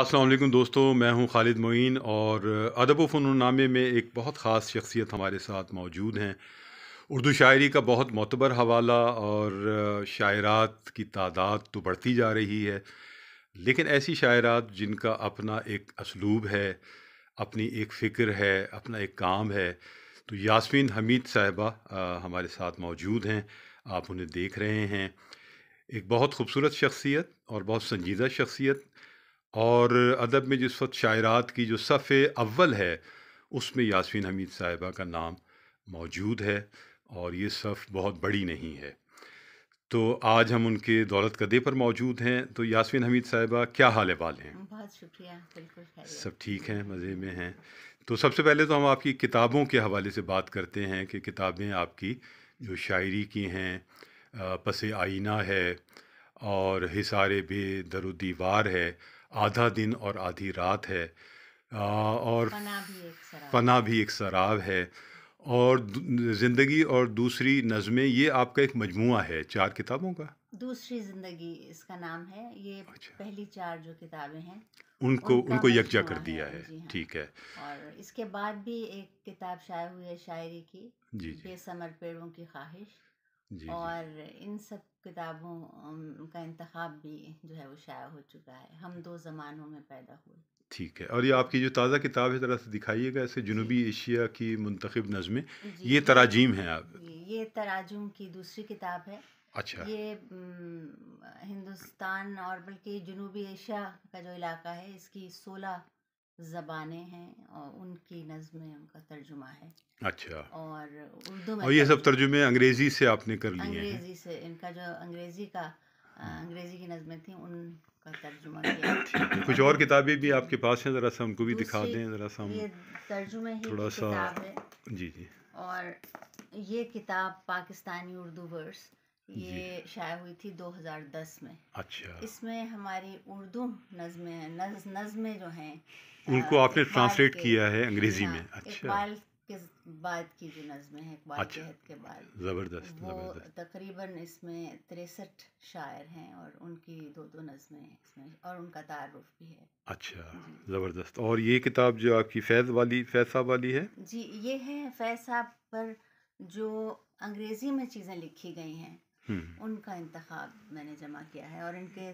अस्सलाम वालेकुम दोस्तों मैं हूं खालिद मोइन और अदब फ़ननामे में एक बहुत ख़ास शख्सियत हमारे साथ मौजूद हैं उर्दू शायरी का बहुत मोतबर हवाला और शायरात की तादाद तो बढ़ती जा रही है लेकिन ऐसी शायरात जिनका अपना एक असलूब है अपनी एक फ़िक्र है अपना एक काम है तो यासमीन हमीद साहिबा हमारे साथ मौजूद हैं आप उन्हें देख रहे हैं एक बहुत खूबसूरत शख्सियत और बहुत संजीदा शख्सियत और अदब में जिस वक्त शायरात की जो सफ़ अव्वल है उसमें यासमीन हमीद साहिबा का नाम मौजूद है और ये सफ़ बहुत बड़ी नहीं है तो आज हम उनके दौलत कदे पर मौजूद हैं तो यासमीन हमीद साहिबा क्या हाल वाल हैं बहुत शुक्रिया बिल्कुल सब ठीक हैं मज़े में हैं तो सबसे पहले तो हम आपकी किताबों के हवाले से बात करते हैं कि किताबें आपकी जो शायरी की हैं पस आईना है और हिसार बे दरुदीवार है आधा दिन और आधी रात है और पना भी एक शराब है और ज़िंदगी और दूसरी नज़में ये आपका एक मजमु है चार किताबों का दूसरी ज़िंदगी इसका नाम है ये अच्छा। पहली चार जो किताबें हैं उनको उनको यकजा कर दिया है, है। हाँ। ठीक है और इसके बाद भी एक किताब शाये हुई है शायरी की जी, जी। समर पेड़ों की ख्वाहिश जी जी और इन सब किताबों का इंतखाब भी जो है वो शाया हो चुका है हम दो ज़मानों में पैदा हुए ठीक है और ये आपकी जो ताज़ा किताब है ज़रा से दिखाइएगा ऐसे जनूबी जुनूबी एशिया की मुंतखब नज़में ये तराजीम है आप ये तराजुम की दूसरी किताब है अच्छा ये हिंदुस्तान और बल्कि जनूबी एशिया का जो इलाका है इसकी सोलह जबाने हैं और उनकी नज़में उनका तर्जुमा है अच्छा और उर्दू में और ये तो सब तर्जुमे अंग्रेज़ी से आपने कर लिए अंग्रेज़ी से इनका जो अंग्रेज़ी का हम्म। अंग्रेज़ी की नज़में थी उन किया कुछ और किताबें भी आपके पास हैं ज़रा सा उनको भी दिखा दें ज़रा सा ये तर्जुमे ही थोड़ा सा है। जी जी और ये किताब पाकिस्तानी उर्दू वर्स ये शायद हुई थी 2010 में अच्छा इसमें हमारी उर्दू नज़में नज, नज़में जो हैं उनको आपने ट्रांसलेट किया है अंग्रेज़ी हाँ, में अच्छा के बाद की जो नज़में हैं अच्छा, के बाद ज़बरदस्त वो तकरीबन इसमें तिरसठ शायर हैं और उनकी दो दो नज़में हैं इसमें और उनका तारुफ भी है अच्छा ज़बरदस्त और ये किताब जो आपकी फैज़ वाली फैज़ साहब वाली है जी ये है फैज़ साहब पर जो अंग्रेज़ी में चीज़ें लिखी गई हैं हम्म। उनका इंतखब मैंने जमा किया है और इनके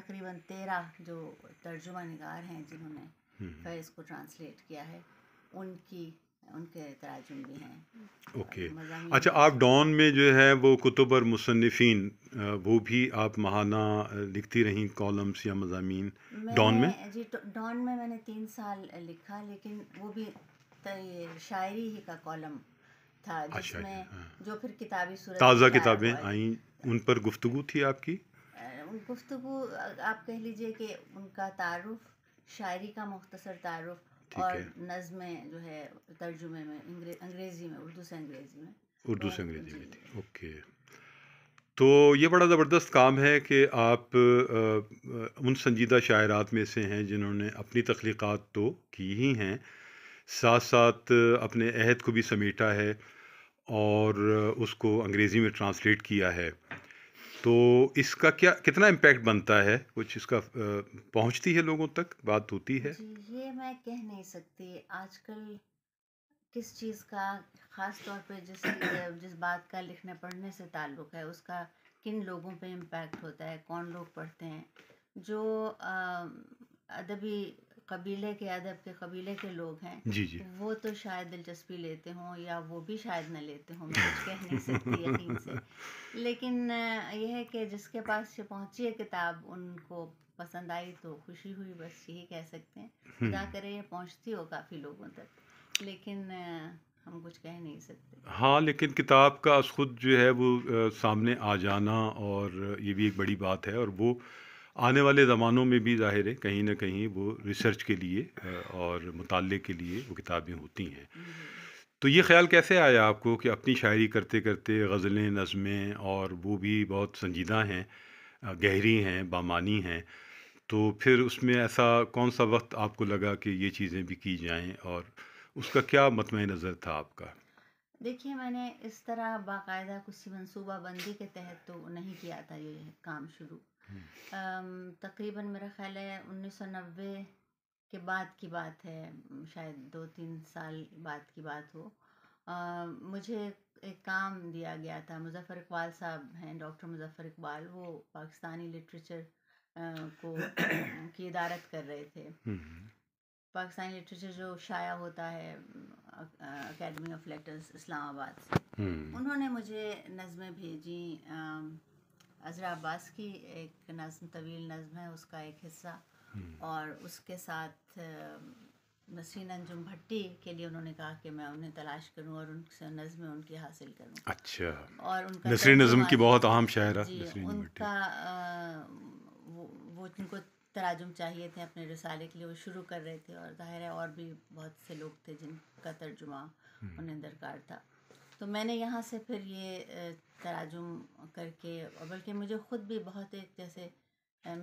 तकरीबन तेरह जो तर्जुमा नगार हैं जिन्होंने हम्म। फैज़ को ट्रांसलेट किया है उनकी उनके तराजुम भी हैं ओके अच्छा आप डॉन में जो है वो कुतुब और मुसनफिन वो भी आप महाना लिखती रहीं कॉलम्स या मजामी डॉन में जी डॉन में मैंने तीन साल लिखा लेकिन वो भी शायरी ही का कॉलम था अच्छा, अच्छा, जिसमें हाँ। जो फिर किताबी सूरत ताज़ा किताबें आई उन पर गुफ्तु थी आपकी गुफ्तु आप कह लीजिए कि उनका तारुफ शायरी का मुख्तसर तारुफ और नज़में जो है तर्जुमे में अंग्रेज़ी में उर्दू से अंग्रेज़ी में उर्दू से अंग्रेज़ी में थी ओके तो ये बड़ा ज़बरदस्त काम है कि आप आ, उन संजीदा शायरात में से हैं जिन्होंने अपनी तख्लीक़ात तो की ही हैं साथ साथ अपने अहद को भी समेटा है और उसको अंग्रेज़ी में ट्रांसलेट किया है तो इसका क्या कितना इम्पैक्ट बनता है कुछ इसका पहुंचती है लोगों तक बात होती है ये मैं कह नहीं सकती आजकल किस चीज़ का ख़ास तौर पे जिस जिस बात का लिखने पढ़ने से ताल्लुक़ है उसका किन लोगों पे इम्पैक्ट होता है कौन लोग पढ़ते हैं जो अदबी कबीले के अदब के कबीले के लोग हैं जी जी वो तो शायद दिलचस्पी लेते हों या वो भी शायद ना लेते हों कुछ कह नहीं सकती यकीन से लेकिन यह है कि जिसके पास ये पहुंची है किताब उनको पसंद आई तो खुशी हुई बस यही कह सकते हैं क्या हम्म। करें ये पहुँचती हो काफ़ी लोगों तक लेकिन हम कुछ कह नहीं सकते हाँ लेकिन किताब का खुद जो है वो सामने आ जाना और ये भी एक बड़ी बात है और वो आने वाले ज़मानों में भी ज़ाहिर है कहीं ना कहीं वो रिसर्च के लिए और मुताले के लिए वो किताबें होती हैं तो ये ख्याल कैसे आया आपको कि अपनी शायरी करते करते गज़लें नज़में और वो भी बहुत संजीदा हैं गहरी हैं बामानी हैं तो फिर उसमें ऐसा कौन सा वक्त आपको लगा कि ये चीज़ें भी की जाएं और उसका क्या मतम नज़र था आपका देखिए मैंने इस तरह बाकायदा किसी मनसूबाबंदी के तहत तो नहीं किया था ये काम शुरू तकरीबन मेरा ख्याल है उन्नीस के बाद की बात है शायद दो तीन साल बाद की बात हो आ, मुझे एक काम दिया गया था मुजफ़र इकबाल साहब हैं डॉक्टर मुजफ़र इकबाल वो पाकिस्तानी लिटरेचर को की इदारत कर रहे थे पाकिस्तानी लिटरेचर जो शाया होता है अकेडमी ऑफ लेटर्स इस्लामाबाद से उन्होंने मुझे नज़में भेजी अजरा अब्बास की एक नज़म तवील नज़म है उसका एक हिस्सा हम्म। और उसके साथ नसरीन अंजुम भट्टी के लिए उन्होंने कहा कि मैं उन्हें तलाश करूं और उनसे नज़में उनकी हासिल करूं अच्छा और उनका नसरीन नज़म की बहुत अहम शायर है उनका आ, वो, वो जिनको तराजुम चाहिए थे अपने रसाले के लिए वो शुरू कर रहे थे और ज़ाहिर है और भी बहुत से लोग थे जिनका तर्जुमा हम्म। उन्हें दरकार था तो मैंने यहाँ से फिर ये तराजुम करके बल्कि मुझे ख़ुद भी बहुत एक जैसे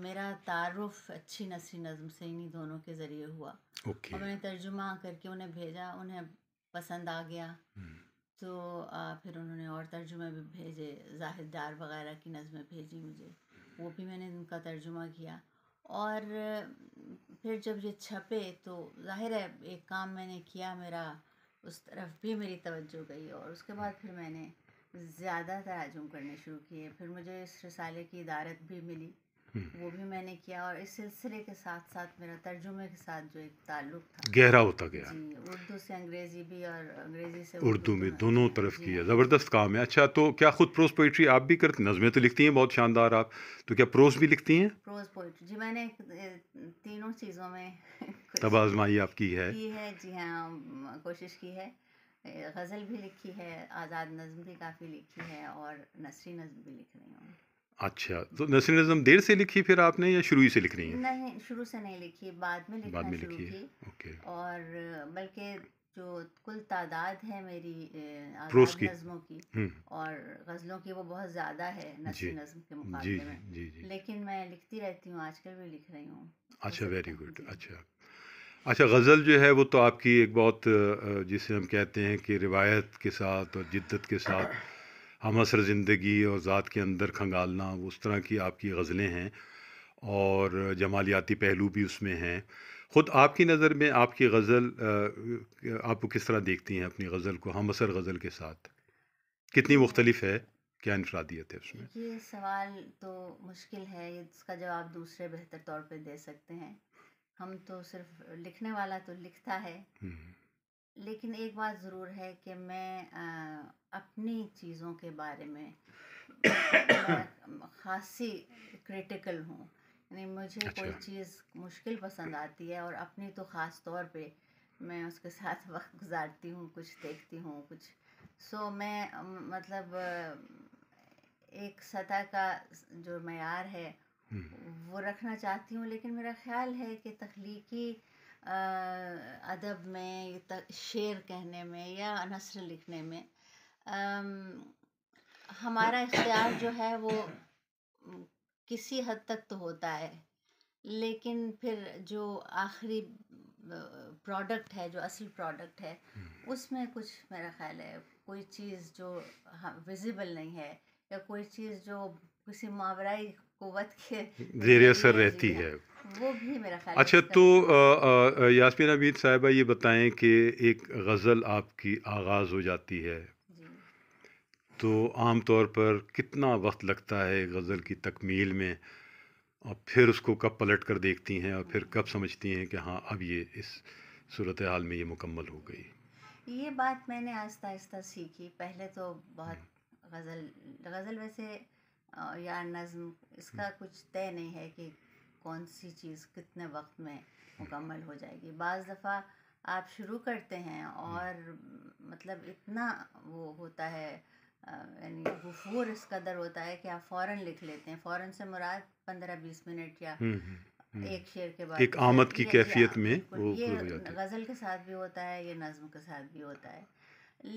मेरा तारफ अच्छी नसी नज़म से इन्हीं दोनों के ज़रिए हुआ okay. और मैंने तर्जुमा करके उन्हें भेजा उन्हें पसंद आ गया hmm. तो आ, फिर उन्होंने और तर्जुमे भी भेजे जाहिर डार वगैरह की नज़में भेजी मुझे वो भी मैंने उनका तर्जुमा किया और फिर जब ये छपे तो जाहिर है एक काम मैंने किया मेरा उस तरफ भी मेरी तवज्जो गई और उसके बाद फिर मैंने ज़्यादा तराजुम करने शुरू किए फिर मुझे इस रिसाले की इदारत भी मिली हम्म। वो भी मैंने किया और इस सिलसिले के साथ साथ मेरा तर्जुमे के साथ जो एक ताल्लुक था गहरा होता गया उर्दू से अंग्रेजी भी और अंग्रेजी से उर्दू में दोनों तरफ किया ज़बरदस्त काम है अच्छा तो क्या खुद प्रोज पोइट्री आप भी करते नज़में तो लिखती हैं बहुत शानदार आप तो क्या प्रोज भी लिखती हैं प्रोज पोइट्री जी मैंने तीनों चीज़ों में तबाजमाई आपकी है की है जी हाँ कोशिश की है गज़ल भी लिखी है आज़ाद नज्म भी काफ़ी लिखी है और नसरी नज्म भी लिख रही हूँ अच्छा तो नसर नज़म देर से लिखी फिर आपने या शुरू ही से लिख रही है नहीं शुरू से नहीं लिखी बाद में लिखना बाद में लिखी है ओके और बल्कि जो कुल तादाद है मेरी प्रोस की नज़मों की हम्म। और गज़लों की वो बहुत ज़्यादा है नसर नज़म के मुकाबले जी, में जी, जी, लेकिन मैं लिखती रहती हूँ आजकल भी लिख रही हूँ अच्छा वेरी गुड अच्छा अच्छा गज़ल जो है वो तो आपकी एक बहुत जिसे हम कहते हैं कि रिवायत के साथ और जिद्दत के साथ हम असर ज़िंदगी और ज़ात के अंदर खंगालना उस तरह की आपकी गज़लें हैं और जमालियाती पहलू भी उसमें हैं ख़ुद आपकी नज़र में आपकी गज़ल आपको किस तरह देखती हैं अपनी गज़ल को हम असर गज़ल के साथ कितनी मुख्तलिफ है क्या इनफरादियत है उसमें ये सवाल तो मुश्किल है इसका जवाब दूसरे बेहतर तौर पे दे सकते हैं हम तो सिर्फ लिखने वाला तो लिखता है हम्म। लेकिन एक बात ज़रूर है कि मैं अपनी चीज़ों के बारे में खासी क्रिटिकल हूँ यानी मुझे अच्छा। कोई चीज़ मुश्किल पसंद आती है और अपनी तो ख़ास तौर पे मैं उसके साथ वक्त गुजारती हूँ कुछ देखती हूँ कुछ सो so, मैं मतलब एक सतह का जो मैार है हम्म। वो रखना चाहती हूँ लेकिन मेरा ख्याल है कि तख्लीकी अदब में शेर कहने में या नसर लिखने में हमारा इख्तियार जो है वो किसी हद तक तो होता है लेकिन फिर जो आखिरी प्रोडक्ट है जो असल प्रोडक्ट है उसमें कुछ मेरा ख्याल है कोई चीज़ जो विजिबल नहीं है या कोई चीज़ जो किसी मावराई कुत के जेर असर रहती है वो भी मेरा ख्याल अच्छा तो यासमिन अबीद साहिबा ये बताएं कि एक गज़ल आपकी आगाज़ हो जाती है तो आम तौर पर कितना वक्त लगता है गज़ल की तकमील में और फिर उसको कब पलट कर देखती हैं और फिर कब समझती हैं कि हाँ अब ये इस सूरत हाल में ये मुकम्मल हो गई ये बात मैंने आहिस्ता आहिस्ता सीखी पहले तो बहुत हम्म। गज़ल गज़ल वैसे या नज़म इसका हम्म। कुछ तय नहीं है कि कौन सी चीज़ कितने वक्त में मुकम्मल हो जाएगी बज़ दफ़ा आप शुरू करते हैं हम्म। और मतलब इतना वो होता है यानी गफूर इस कदर होता है कि आप फ़ौरन लिख लेते हैं फ़ौरन से मुराद पंद्रह बीस मिनट या हम्म, हम्म, हम्म। एक शेर के बाद एक आमद की कैफियत में वो ये गज़ल के साथ भी होता है ये नज़म के साथ भी होता है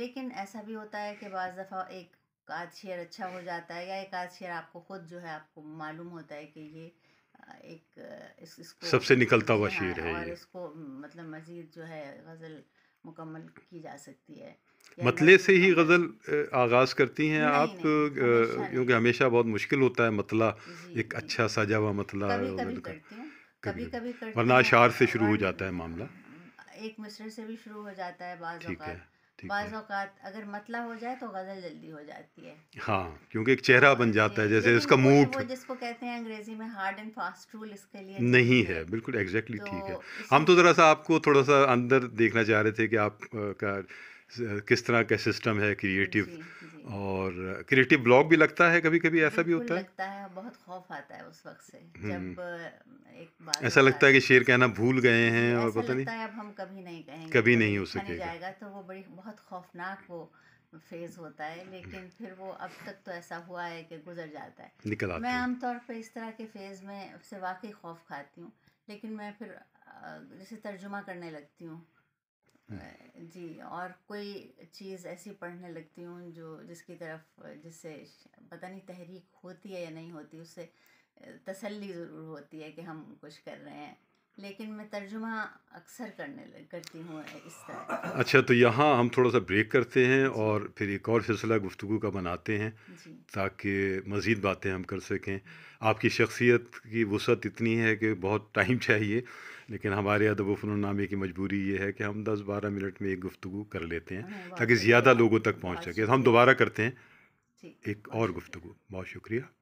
लेकिन ऐसा भी होता है कि बज़ दफ़ा एक आध शेर अच्छा हो जाता है या एक आध शेर आपको खुद जो है आपको मालूम होता है कि ये एक इस, इसको सबसे निकलता हुआ हाँ, शेर है और इसको मतलब मज़ीद जो है गज़ल मुकम्मल की जा सकती है मतले से ही गज़ल आगाज़ करती हैं नहीं, आप क्योंकि हमेशा बहुत मुश्किल होता है मतला एक अच्छा साजा हुआ मतला कभी कभी वरना अशार से शुरू हो जाता है मामला एक मिसरे से भी शुरू हो जाता है बाज़ ठीक है बाज़ अवकात अगर मतला हो जाए तो गज़ल जल्दी हो जाती है हाँ क्योंकि एक चेहरा बन जाता है जैसे इसका मूड जिसको कहते हैं अंग्रेजी में हार्ड एंड फास्ट रूल इसके लिए नहीं है बिल्कुल एग्जैक्टली तो ठीक है हम तो ज़रा सा आपको थोड़ा सा अंदर देखना चाह रहे थे कि आप का किस तरह का सिस्टम है क्रिएटिव और क्रिएटिव ब्लॉक भी लगता है कभी कभी ऐसा भी होता है लगता है बहुत खौफ आता है उस वक्त से हम्म। जब एक बार ऐसा लगता है कि शेर कहना भूल गए हैं और पता नहीं अब हम कभी नहीं कहेंगे कभी नहीं हो सकेगा जाएगा तो वो बड़ी बहुत खौफनाक वो फेज होता है लेकिन फिर वो अब तक तो ऐसा हुआ है कि गुजर जाता है निकल मैं आमतौर पर इस तरह के फेज में से वाकई खौफ खाती हूँ लेकिन मैं फिर जैसे तर्जुमा करने लगती हूँ हम्म। जी और कोई चीज़ ऐसी पढ़ने लगती हूँ जो जिसकी तरफ जिससे पता नहीं तहरीक होती है या नहीं होती उससे तसल्ली ज़रूर होती है कि हम कुछ कर रहे हैं लेकिन मैं तर्जुमा अक्सर करने लग करती हूँ इस तरह अच्छा तो यहाँ हम थोड़ा सा ब्रेक करते हैं और फिर एक और सिलसिला गुफ्तु का बनाते हैं ताकि मज़ीद बातें हम कर सकें आपकी शख्सियत की वसत इतनी है कि बहुत टाइम चाहिए लेकिन हमारे अदब तो फ़ननामे की मजबूरी ये है कि हम दस बारह मिनट में एक गुफ्तु कर लेते हैं हाँ, ताकि ज़्यादा लोगों तक पहुँच सके हम दोबारा करते हैं एक और गुफ्तु बहुत शुक्रिया